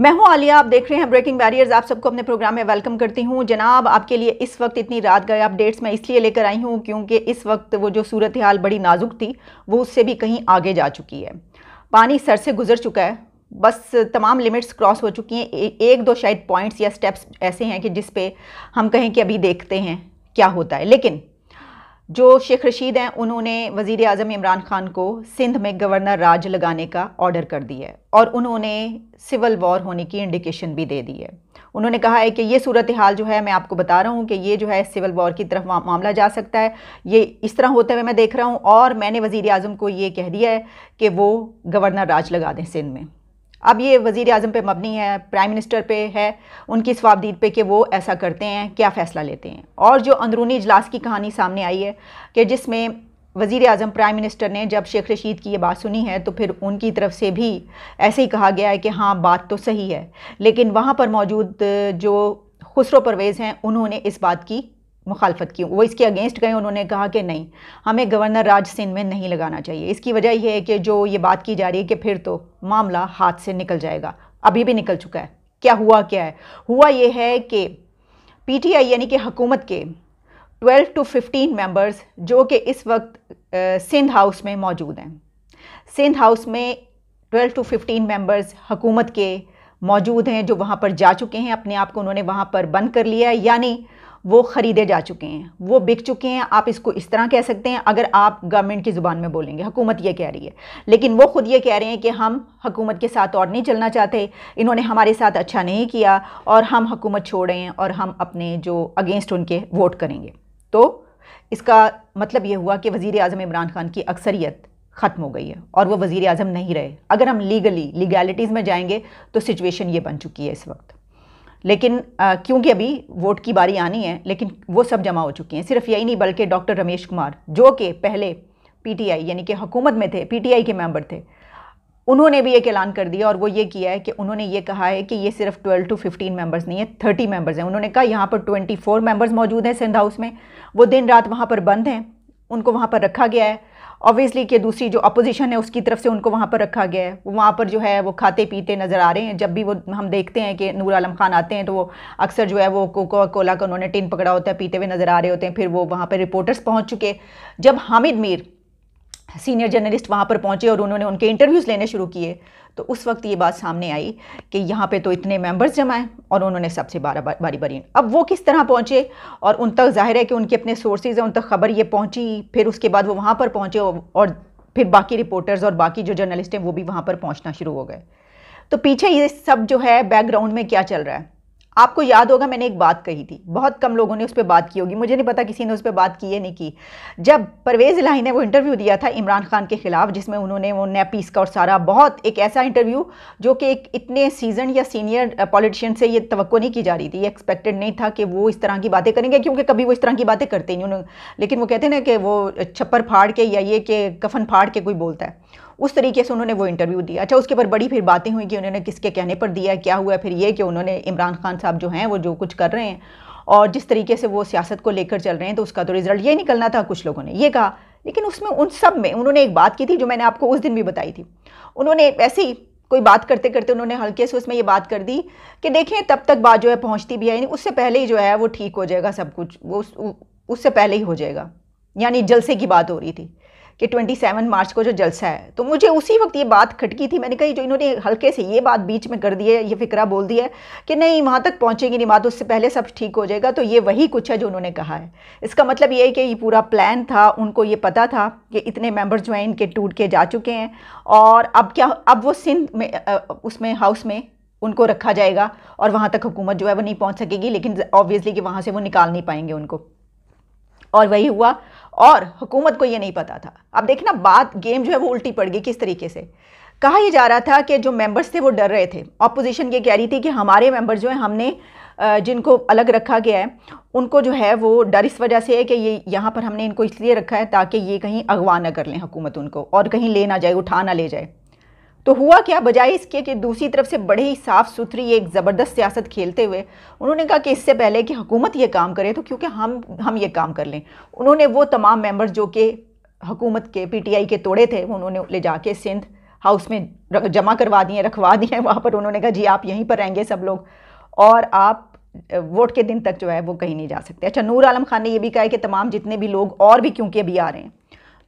मैं हूं आलिया आप देख रहे हैं ब्रेकिंग बैरियर्स आप सबको अपने प्रोग्राम में वेलकम करती हूं जनाब आपके लिए इस वक्त इतनी रात गए अपडेट्स मैं इसलिए लेकर आई हूं क्योंकि इस वक्त वो जो सूरत हाल बड़ी नाजुक थी वो उससे भी कहीं आगे जा चुकी है पानी सर से गुजर चुका है बस तमाम लिमिट्स क्रॉस हो चुकी हैं एक दो शायद पॉइंट्स या स्टेप्स ऐसे हैं कि जिसपे हम कहें कि अभी देखते हैं क्या होता है लेकिन जो शेख रशीद हैं उन्होंने वज़ी अजम इमरान ख़ान को सिंध में गवर्नर राज लगाने का ऑर्डर कर दिया है और उन्होंने सिविल वॉर होने की इंडिकेशन भी दे दी है उन्होंने कहा है कि ये सूरत हाल जो है मैं आपको बता रहा हूँ कि ये जो है सिविल वॉर की तरफ मामला जा सकता है ये इस तरह होते हुए मैं देख रहा हूँ और मैंने वज़ी अजम को ये कह दिया है कि वो गवर्नर राज लगा दें सिंध में अब ये वज़ी अजम पर मबनी है प्राइम मिनिस्टर पे है उनकी स्वाबदीद पे कि वो ऐसा करते हैं क्या फ़ैसला लेते हैं और जो अंदरूनी इजलास की कहानी सामने आई है कि जिसमें वज़ी अजम प्राइम मिनिस्टर ने जब शेख रशीद की ये बात सुनी है तो फिर उनकी तरफ से भी ऐसे ही कहा गया है कि हाँ बात तो सही है लेकिन वहाँ पर मौजूद जो खुसरो परवेज़ हैं उन्होंने इस बात की मुखालफत की वो इसके अगेंस्ट गए उन्होंने कहा कि नहीं हमें गवर्नर राज सिंह में नहीं लगाना चाहिए इसकी वजह यह है कि जो ये बात की जा रही है कि फिर तो मामला हाथ से निकल जाएगा अभी भी निकल चुका है क्या हुआ क्या है हुआ ये है कि पीटीआई यानी कि हुकूमत के 12 टू 15 मेंबर्स जो कि इस वक्त सिंध हाउस में मौजूद हैं सिंध हाउस में 12 टू 15 मेंबर्स हुकूमत के मौजूद हैं जो वहाँ पर जा चुके हैं अपने आप को उन्होंने वहाँ पर बंद कर लिया है यानी वो ख़रीदे जा चुके हैं वो बिक चुके हैं आप इसको इस तरह कह सकते हैं अगर आप गवर्नमेंट की ज़ुबान में बोलेंगे हुकूमत ये कह रही है लेकिन वो ख़ुद ये कह रहे हैं कि हम हकूमत के साथ और नहीं चलना चाहते इन्होंने हमारे साथ अच्छा नहीं किया और हम हकूमत छोड़ रहे हैं और हम अपने जो अगेंस्ट उनके वोट करेंगे तो इसका मतलब ये हुआ कि वज़ी अजम इमरान खान की अक्सरियत ख़त्म हो गई है और वो वज़ी अजम नहीं रहे अगर हम लीगली लीगैलिटीज़ में जाएंगे तो सिचुएशन ये बन चुकी है इस वक्त लेकिन क्योंकि अभी वोट की बारी आनी है लेकिन वो सब जमा हो चुकी हैं सिर्फ यही नहीं बल्कि डॉक्टर रमेश कुमार जो कि पहले पीटीआई यानी कि हुकूमत में थे पीटीआई के मेंबर थे उन्होंने भी एक ऐलान कर दिया और वो ये किया है कि उन्होंने ये कहा है कि ये सिर्फ 12 टू 15 मेंबर्स नहीं है 30 मेंबर्स हैं उन्होंने कहा यहाँ पर 24 मेंबर्स मौजूद हैं सिंध हाउस में वो दिन रात वहाँ पर बंद हैं उनको वहाँ पर रखा गया है ऑब्वियसली कि दूसरी जो अपोजिशन है उसकी तरफ से उनको वहाँ पर रखा गया है वहाँ पर जो है वो खाते पीते नज़र आ रहे हैं जब भी वो हम देखते हैं कि नूर आलम खान आते हैं तो वो अक्सर जो है वो कोको कोला का उन्होंने टिन पकड़ा होता है पीते हुए नज़र आ रहे होते हैं फिर वो वहाँ पर रिपोर्टर्स पहुँच चुके जब हामिद मीर सीनियर जर्नलिस्ट वहाँ पर पहुँचे और उन्होंने उनके इंटरव्यूज़ लेने शुरू किए तो उस वक्त ये बात सामने आई कि यहाँ पे तो इतने मेंबर्स जमाए और उन्होंने सबसे बारह बारी बारी अब वो किस तरह पहुँचे और उन तक जाहिर है कि उनके अपने सोर्सेज हैं उन तक खबर ये पहुँची फिर उसके बाद वो वहाँ पर पहुँचे और फिर बाकी रिपोर्टर्स और बाकी जो जर्नलिस्ट हैं वो भी वहाँ पर पहुँचना शुरू हो गए तो पीछे ये सब जो है बैकग्राउंड में क्या चल रहा है आपको याद होगा मैंने एक बात कही थी बहुत कम लोगों ने उस पर बात की होगी मुझे नहीं पता किसी ने उस पर बात की है नहीं की जब परवेज़ इलाही ने वो इंटरव्यू दिया था इमरान खान के ख़िलाफ़ जिसमें उन्होंने वो नैपीस का और सारा बहुत एक ऐसा इंटरव्यू जो कि एक इतने सीजन या सीनियर पॉलिटिशियन से ये तो नहीं की जा रही थी ये एक्सपेक्टेड नहीं था कि वो इस तरह की बातें करेंगे क्योंकि कभी वो इस तरह की बातें करते नहीं उन्होंने लेकिन वो कहते ना कि वो छप्पर फाड़ के या ये कि कफन फाड़ के कोई बोलता है उस तरीके से उन्होंने वो इंटरव्यू दिया अच्छा उसके ऊपर बड़ी फिर बातें हुई कि उन्होंने किसके कहने पर दिया क्या हुआ फिर ये कि उन्होंने इमरान खान साहब जो हैं वो जो कुछ कर रहे हैं और जिस तरीके से वो सियासत को लेकर चल रहे हैं तो उसका तो रिज़ल्ट ये निकलना था कुछ लोगों ने ये कहा लेकिन उसमें उन सब में उन्होंने एक बात की थी जो मैंने आपको उस दिन भी बताई थी उन्होंने ऐसे ही कोई बात करते करते उन्होंने हल्के से उसमें ये बात कर दी कि देखें तब तक बात जो है पहुंचती भी है यानी उससे पहले ही जो है वो ठीक हो जाएगा सब कुछ वो उस, उससे पहले ही हो जाएगा यानी जलसे की बात हो रही थी कि 27 मार्च को जो जलसा है तो मुझे उसी वक्त ये बात खटकी थी मैंने कही जो इन्होंने हल्के से ये बात बीच में कर दी है ये फिक्रा बोल दिया है कि नहीं वहाँ तक पहुँचेंगी नहीं बात उससे पहले सब ठीक हो जाएगा तो ये वही कुछ है जो उन्होंने कहा है इसका मतलब ये है कि ये पूरा प्लान था उनको ये पता था कि इतने मेम्बर जो हैं इनके टूट के जा चुके हैं और अब क्या अब वो सिंध में उसमें हाउस में उनको रखा जाएगा और वहाँ तक हुकूमत जो है वो नहीं पहुँच सकेगी लेकिन ऑब्वियसली कि वहाँ से वो निकाल नहीं पाएंगे उनको और वही हुआ और हुकूमत को ये नहीं पता था अब देखना बात गेम जो है वो उल्टी पड़ गई किस तरीके से कहा यह जा रहा था कि जो मेंबर्स थे वो डर रहे थे अपोजिशन ये कह रही थी कि हमारे मेंबर्स जो हैं हमने जिनको अलग रखा गया है उनको जो है वो डर इस वजह से है कि ये यहाँ पर हमने इनको इसलिए रखा है ताकि ये कहीं अगवा ना कर लें हुकूमत उनको और कहीं ले ना जाए उठा ना ले जाए तो हुआ क्या बजाय इसके कि दूसरी तरफ से बड़े ही साफ़ सुथरी एक ज़बरदस्त सियासत खेलते हुए उन्होंने कहा कि इससे पहले कि हुकूमत ये काम करे तो क्योंकि हम हम ये काम कर लें उन्होंने वो तमाम मेंबर्स जो कि हुकूमत के पीटीआई के तोड़े थे वो उन्होंने ले जाके सिंध हाउस में जमा करवा दिए रखवा दिए वहाँ पर उन्होंने कहा जी आप यहीं पर रहेंगे सब लोग और आप वोट के दिन तक जो है वो कहीं नहीं जा सकते अच्छा नूर आलम खान ने ये भी कहा है कि तमाम जितने भी लोग और भी क्योंकि अभी आ रहे हैं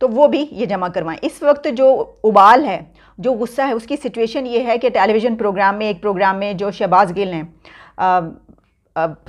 तो वो भी ये जमा करवाएं इस वक्त जो उबाल है जो गुस्सा है उसकी सिचुएशन ये है कि टेलीविज़न प्रोग्राम में एक प्रोग्राम में जो शहबाज गिल हैं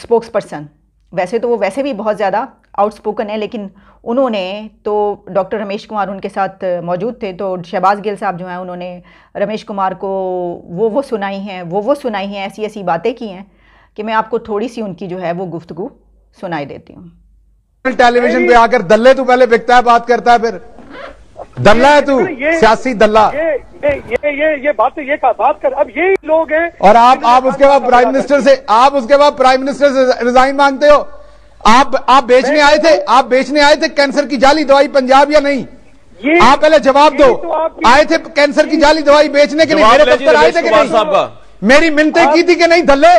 स्पोक्स पर्सन वैसे तो वो वैसे भी बहुत ज़्यादा आउटस्पोकन है लेकिन उन्होंने तो डॉक्टर रमेश कुमार उनके साथ मौजूद थे तो शहबाज गिल साहब जो हैं उन्होंने रमेश कुमार को वो वो सुनाई हैं वो वो सुनाई हैं ऐसी ऐसी बातें की हैं कि मैं आपको थोड़ी सी उनकी जो है वो गुफ्तगु सुनाई देती हूँ टेलीविजन पे आकर दल्ले तो पहले बिकता है बात करता है फिर दल्ला है तू सियासी दल्ला ये ये ये बात तो ये का बात कर अब ये लोग हैं और आप आप उसके बाद प्राइम मिनिस्टर से आप उसके बाद प्राइम मिनिस्टर से रिजाइन मांगते हो आप आप बेचने आए थे आप बेचने आए थे कैंसर की जाली दवाई पंजाब या नहीं आप पहले जवाब दो तो आए थे कैंसर की जाली दवाई बेचने के लिए मेरे दफ्तर आए थे कि नहीं मेरी मिनते की थी कि नहीं धल्ले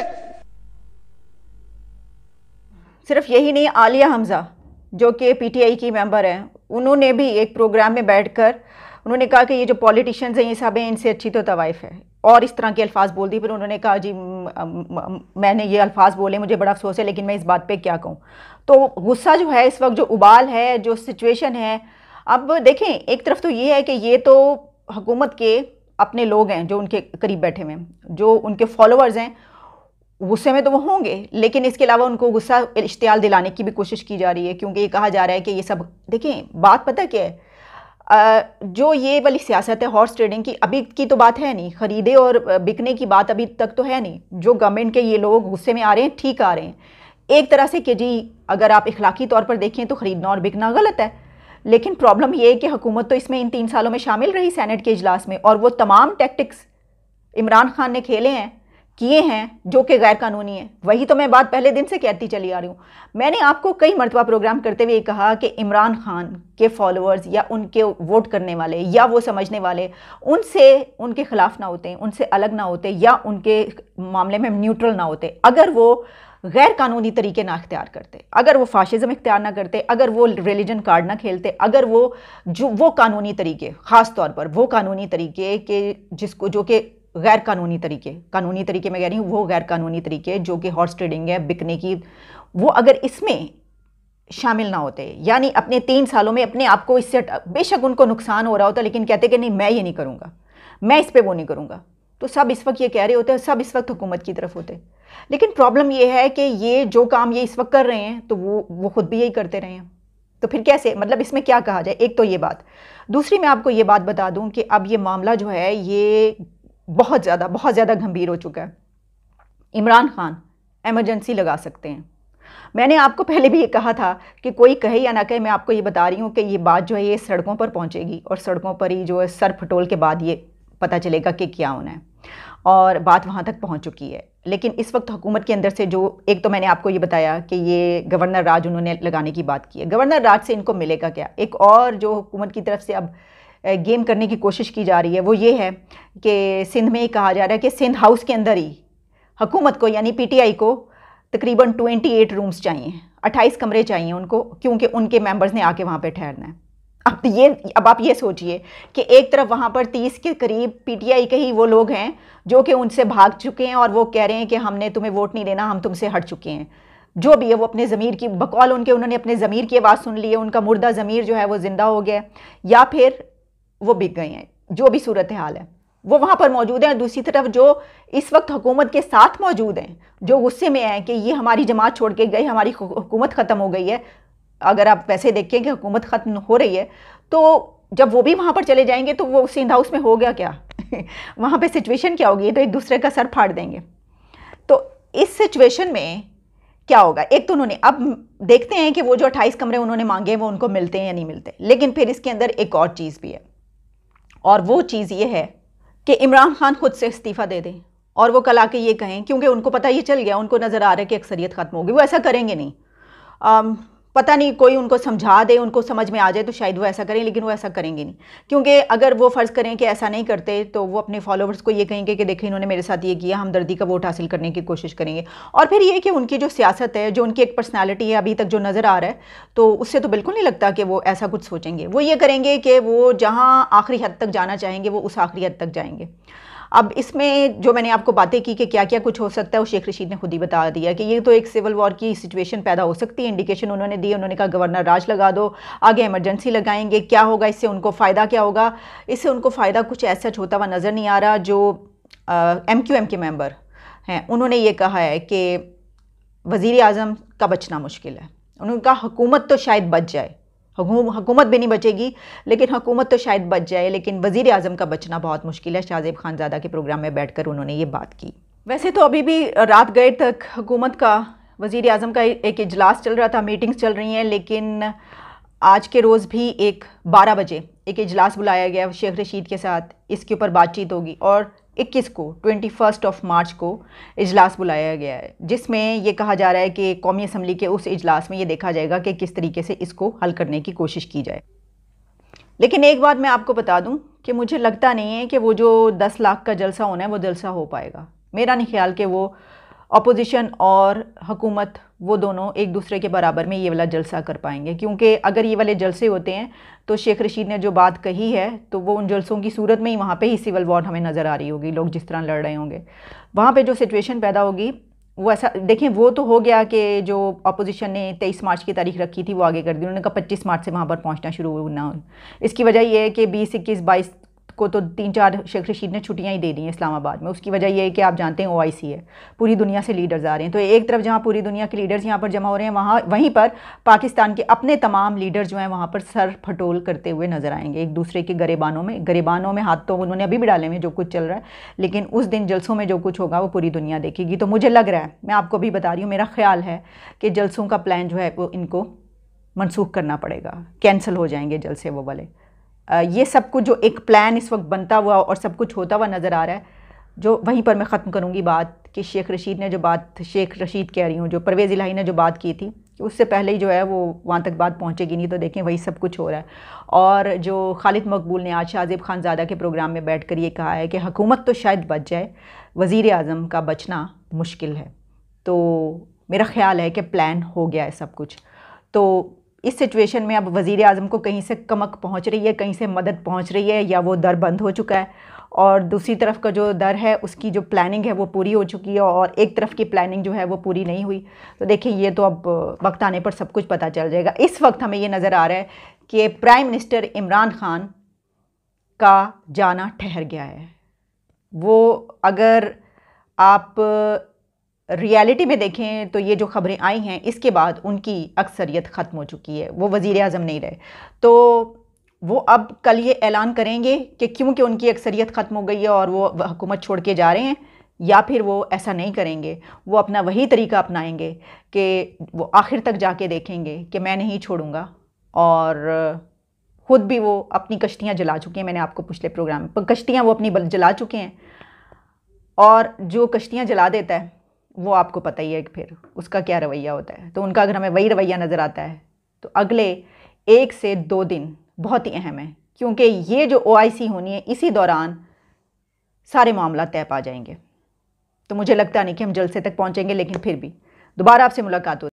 सिर्फ यही नहीं आलिया हमजा जो कि पीटीआई की मेंबर है उन्होंने भी एक प्रोग्राम में बैठकर उन्होंने कहा कि ये जो पॉलिटिशियंस हैं ये सब हैं इनसे अच्छी तो तवाइफ़ है और इस तरह के अल्फाज बोल दिए फिर उन्होंने कहा जी मैंने ये अल्फाज बोले मुझे बड़ा अफसोस है लेकिन मैं इस बात पे क्या कहूँ तो गुस्सा जो है इस वक्त जो उबाल है जो सिचुएशन है अब देखें एक तरफ तो ये है कि ये तो हुकूमत के अपने लोग हैं जो उनके करीब बैठे हुए हैं जो उनके फॉलोअर्स हैं गुस्से में तो वो होंगे लेकिन इसके अलावा उनको गुस्सा इश्तियाल दिलाने की भी कोशिश की जा रही है क्योंकि ये कहा जा रहा है कि ये सब देखें बात पता क्या है जो ये वाली सियासत है हॉर्स ट्रेडिंग की अभी की तो बात है नहीं ख़रीदे और बिकने की बात अभी तक तो है नहीं जो गवर्नमेंट के ये लोग गुस्से में आ रहे हैं ठीक आ रहे हैं एक तरह से कि जी अगर आप इखलाकी तौर पर देखें तो ख़रीदना और बिकना गलत है लेकिन प्रॉब्लम ये है कि हुकूमत तो इसमें इन तीन सालों में शामिल रही सैनट के इजलास में और वो तमाम टैक्टिक्स इमरान खान ने खेले हैं किए हैं जो कि गैर कानूनी है वही तो मैं बात पहले दिन से कहती चली आ रही हूँ मैंने आपको कई मरतबा प्रोग्राम करते हुए कहा कि इमरान खान के फॉलोअर्स या उनके वोट करने वाले या वो समझने वाले उनसे उनके ख़िलाफ़ ना होते उनसे अलग ना होते या उनके मामले में न्यूट्रल ना होते अगर वो गैर कानूनी तरीके ना अख्तियार करते अगर वो फाशिज़म इख्तियार ना करते अगर वो रिलीजन कार्ड ना खेलते अगर वो जो वो कानूनी तरीके ख़ास तौर पर वो कानूनी तरीके के जिसको जो कि गैर कानूनी तरीके कानूनी तरीके मैं कह रही हूँ वो गैर कानूनी तरीके जो कि हॉर्स ट्रेडिंग है बिकने की वो अगर इसमें शामिल ना होते यानी अपने तीन सालों में अपने आप को इससे बेशक उनको नुकसान हो रहा होता लेकिन कहते कि नहीं मैं ये नहीं करूँगा मैं इस पर वो नहीं करूँगा तो सब इस वक्त ये कह रहे होते हैं सब इस वक्त हुकूमत की तरफ होते लेकिन प्रॉब्लम ये है कि ये जो काम ये इस वक्त कर रहे हैं तो वो वो खुद भी यही करते रहे हैं तो फिर कैसे मतलब इसमें क्या कहा जाए एक तो ये बात दूसरी मैं आपको ये बात बता दूं कि अब ये मामला जो है ये बहुत ज़्यादा बहुत ज़्यादा गंभीर हो चुका है इमरान खान एमरजेंसी लगा सकते हैं मैंने आपको पहले भी ये कहा था कि कोई कहे या ना कहे मैं आपको ये बता रही हूँ कि ये बात जो है ये सड़कों पर पहुँचेगी और सड़कों पर ही जो है सर फटोल के बाद ये पता चलेगा कि क्या होना है और बात वहाँ तक पहुँच चुकी है लेकिन इस वक्त हुकूमत के अंदर से जो एक तो मैंने आपको ये बताया कि ये गवर्नर राज उन्होंने लगाने की बात की है गवर्नर राज से इनको मिलेगा क्या एक और जो हुकूमत की तरफ से अब गेम करने की कोशिश की जा रही है वो ये है कि सिंध में ही कहा जा रहा है कि सिंध हाउस के अंदर ही हुकूमत को यानी पीटीआई को तकरीबन 28 रूम्स चाहिए 28 कमरे चाहिए उनको क्योंकि उनके मेंबर्स ने आके वहाँ पे ठहरना है अब तो ये अब आप ये सोचिए कि एक तरफ वहाँ पर 30 के करीब पीटीआई के ही वो लोग हैं जो कि उनसे भाग चुके हैं और वो कह रहे हैं कि हमने तुम्हें वोट नहीं देना हम तुमसे हट चुके हैं जो भी है वो अपने ज़मीर की बकौल उनके उन्होंने अपने ज़मीर की आवाज़ सुन ली है उनका मुर्दा ज़मीर जो है वो ज़िंदा हो गया या फिर वो बिक गए हैं जो भी सूरत हाल है वो वहाँ पर मौजूद हैं और दूसरी तरफ जो इस वक्त हुकूमत के साथ मौजूद हैं जो गुस्से में हैं कि ये हमारी जमात छोड़ के गई हमारी हुकूमत ख़त्म हो गई है अगर आप वैसे देखें कि हुकूमत ख़त्म हो रही है तो जब वो भी वहाँ पर चले जाएंगे तो वो सिंध हाउस में हो गया क्या वहाँ पे सिचुएशन क्या होगी तो एक दूसरे का सर फाड़ देंगे तो इस सिचुएशन में क्या होगा एक तो उन्होंने अब देखते हैं कि वो जो अट्ठाईस कमरे उन्होंने मांगे वो उनको मिलते हैं या नहीं मिलते लेकिन फिर इसके अंदर एक और चीज़ भी है और वो चीज़ ये है कि इमरान खान खुद से इस्तीफ़ा दे दें और वो कल आके ये कहें क्योंकि उनको पता ये चल गया उनको नज़र आ रहा है कि अक्सरियत ख़त्म होगी वो ऐसा करेंगे नहीं आम, पता नहीं कोई उनको समझा दे उनको समझ में आ जाए तो शायद वो ऐसा करें लेकिन वो ऐसा करेंगे नहीं क्योंकि अगर वो फ़र्ज़ करें कि ऐसा नहीं करते तो वो अपने फॉलोवर्स को ये कहेंगे कि देखें इन्होंने मेरे साथ ये किया हम दर्दी का वोट हासिल करने की कोशिश करेंगे और फिर ये कि उनकी जो सियासत है जो उनकी एक पर्सनैलिटी है अभी तक जो नज़र आ रहा है तो उससे तो बिल्कुल नहीं लगता कि वो ऐसा कुछ सोचेंगे वो ये करेंगे कि वो जहाँ आखिरी हद तक जाना चाहेंगे वो उस आखिरी हद तक जाएंगे अब इसमें जो मैंने आपको बातें की कि क्या क्या कुछ हो सकता है वो शेख रशीद ने खुद ही बता दिया कि ये तो एक सिविल वॉर की सिचुएशन पैदा हो सकती है इंडिकेशन उन्होंने दी उन्होंने कहा गवर्नर राज लगा दो आगे इमरजेंसी लगाएंगे क्या होगा इससे उनको फ़ायदा क्या होगा इससे उनको फ़ायदा कुछ ऐसा छोटा हुआ नज़र नहीं आ रहा जो एम क्यू एम के मेम्बर हैं उन्होंने ये कहा है कि वज़ी अजम का बचना मुश्किल है उनका हुकूमत तो शायद बच जाए हुकूमत भी नहीं बचेगी लेकिन हुकूमत तो शायद बच जाए लेकिन वज़ी अजम का बचना बहुत मुश्किल है शाहजेब खानजादा के प्रोग्राम में बैठ कर उन्होंने ये बात की वैसे तो अभी भी रात गए तक हुकूमत का वज़ी अजम का एक इजलास चल रहा था मीटिंग्स चल रही हैं लेकिन आज के रोज़ भी एक बारह बजे एक इजलास बुलाया गया शेख रशीद के साथ इसके ऊपर बातचीत होगी और 21 को 21 ऑफ मार्च को इजलास बुलाया गया है जिसमें ये कहा जा रहा है कि कौमी असम्बली के उस इजलास में ये देखा जाएगा कि किस तरीके से इसको हल करने की कोशिश की जाए लेकिन एक बात मैं आपको बता दूं कि मुझे लगता नहीं है कि वो जो 10 लाख का जलसा होना है वो जलसा हो पाएगा मेरा नहीं ख्याल कि वो अपोजिशन और हुकूमत वो दोनों एक दूसरे के बराबर में ये वाला जलसा कर पाएंगे क्योंकि अगर ये वाले जलसे होते हैं तो शेख रशीद ने जो बात कही है तो वो उन जलसों की सूरत में ही वहाँ पे ही सिविल वॉर हमें नज़र आ रही होगी लोग जिस तरह लड़ रहे होंगे वहाँ पे जो सिचुएशन पैदा होगी वो ऐसा देखें वो तो हो गया कि जो अपोजिशन ने तेईस मार्च की तारीख रखी थी वो आगे कर दी उन्होंने कहा पच्चीस मार्च से वहाँ पर पहुँचना शुरू ना इसकी वजह यह है कि बीस इक्कीस बाईस को तो तीन चार शेख रशीद ने छुट्टियाँ ही दे दी हैं इस्लामाबाद में उसकी वजह यह है कि आप जानते हैं ओ आई सी है पूरी दुनिया से लीडर्स आ रहे हैं तो एक तरफ जहाँ पूरी दुनिया के लीडर्स यहाँ पर जमा हो रहे हैं वहाँ वहीं पर पाकिस्तान के अपने तमाम लीडर्स जो हैं वहाँ पर सर फटोल करते हुए नजर आएंगे एक दूसरे के गरेबानों में गरेबानों में हाथ तो उन्होंने अभी भी डाले हुए जो कुछ चल रहा है लेकिन उस दिन जलसों में जो कुछ होगा वो पूरी दुनिया देखेगी तो मुझे लग रहा है मैं आपको भी बता रही हूँ मेरा ख्याल है कि जलसों का प्लान जो है वो इनको मनसूख करना पड़ेगा कैंसिल हो जाएंगे जलसे वो वाले ये सब कुछ जो एक प्लान इस वक्त बनता हुआ और सब कुछ होता हुआ नज़र आ रहा है जो वहीं पर मैं ख़त्म करूँगी बात कि शेख रशीद ने जो बात शेख रशीद कह रही हूँ जो परवेज़ इलाही ने जो बात की थी उससे पहले ही जो है वो वहाँ तक बात पहुँचेगी नहीं तो देखें वही सब कुछ हो रहा है और जो खालिद मकबूल ने आज ख़ान ज़्यादा के प्रोग्राम में बैठ कर ये कहा है कि हकूमत तो शायद बच जाए वज़ी अजम का बचना मुश्किल है तो मेरा ख्याल है कि प्लान हो गया है सब कुछ तो इस सिचुएशन में अब वज़ी अजम को कहीं से कमक पहुँच रही है कहीं से मदद पहुँच रही है या वो दर बंद हो चुका है और दूसरी तरफ का जो दर है उसकी जो प्लानिंग है वो पूरी हो चुकी है और एक तरफ की प्लानिंग जो है वो पूरी नहीं हुई तो देखिए ये तो अब वक्त आने पर सब कुछ पता चल जाएगा इस वक्त हमें ये नज़र आ रहा है कि प्राइम मिनिस्टर इमरान खान का जाना ठहर गया है वो अगर आप रियलिटी में देखें तो ये जो खबरें आई हैं इसके बाद उनकी अक्सरियत ख़त्म हो चुकी है वो वज़ी अजम नहीं रहे तो वो अब कल ये ऐलान करेंगे कि क्योंकि उनकी अक्सरियत ख़त्म हो गई है और वो हुकूमत छोड़ के जा रहे हैं या फिर वो ऐसा नहीं करेंगे वो अपना वही तरीका अपनाएंगे कि वो आखिर तक जाके देखेंगे कि मैं नहीं छोड़ूंगा और ख़ुद भी वो अपनी कश्तियाँ जला चुके हैं मैंने आपको पिछले प्रोग्राम में कश्तियाँ वो अपनी जला चुके हैं और जो कश्तियाँ जला देता है वो आपको पता ही है फिर उसका क्या रवैया होता है तो उनका अगर हमें वही रवैया नज़र आता है तो अगले एक से दो दिन बहुत ही अहम है क्योंकि ये जो ओ होनी है इसी दौरान सारे मामला तय पा जाएंगे तो मुझे लगता नहीं कि हम जलसे तक पहुँचेंगे लेकिन फिर भी दोबारा आपसे मुलाकात होती